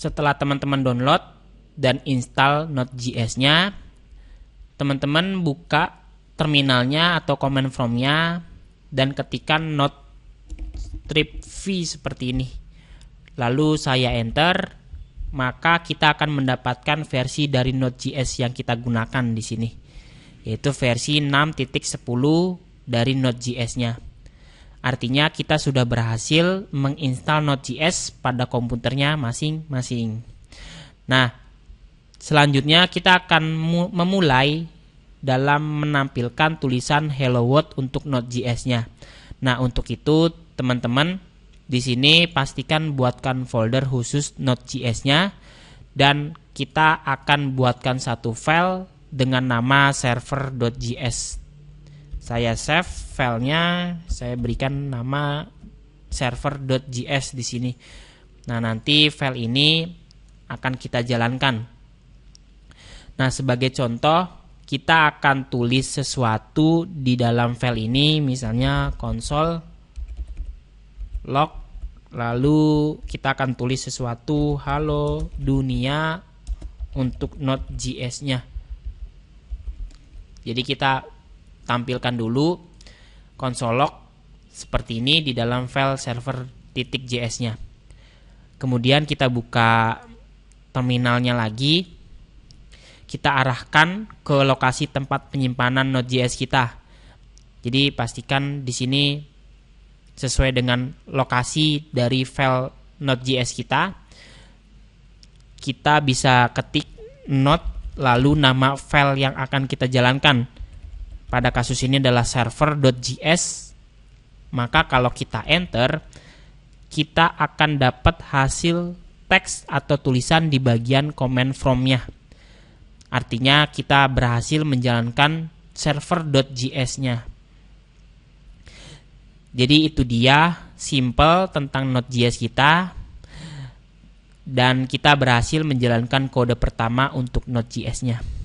setelah teman-teman download dan install Node.js-nya, teman-teman buka terminalnya atau command from-nya dan ketikkan node strip v seperti ini. Lalu saya enter, maka kita akan mendapatkan versi dari Node.js yang kita gunakan di sini, yaitu versi 6.10 dari Node.js-nya. Artinya kita sudah berhasil menginstal Node.js pada komputernya masing-masing. Nah, selanjutnya kita akan memulai dalam menampilkan tulisan hello world untuk Node.js-nya. Nah, untuk itu teman-teman di sini pastikan buatkan folder khusus Node.js-nya dan kita akan buatkan satu file dengan nama server.js saya save filenya saya berikan nama server.js di sini nah nanti file ini akan kita jalankan nah sebagai contoh kita akan tulis sesuatu di dalam file ini misalnya konsol log lalu kita akan tulis sesuatu halo dunia untuk node.js nya jadi kita tampilkan dulu log seperti ini di dalam file server titik js-nya. Kemudian kita buka terminalnya lagi. Kita arahkan ke lokasi tempat penyimpanan Node.js kita. Jadi pastikan di sini sesuai dengan lokasi dari file Node.js kita. Kita bisa ketik node lalu nama file yang akan kita jalankan pada kasus ini adalah server.js maka kalau kita enter kita akan dapat hasil teks atau tulisan di bagian comment from-nya. Artinya kita berhasil menjalankan server.js-nya. Jadi itu dia simple tentang Node.js kita dan kita berhasil menjalankan kode pertama untuk Node.js-nya.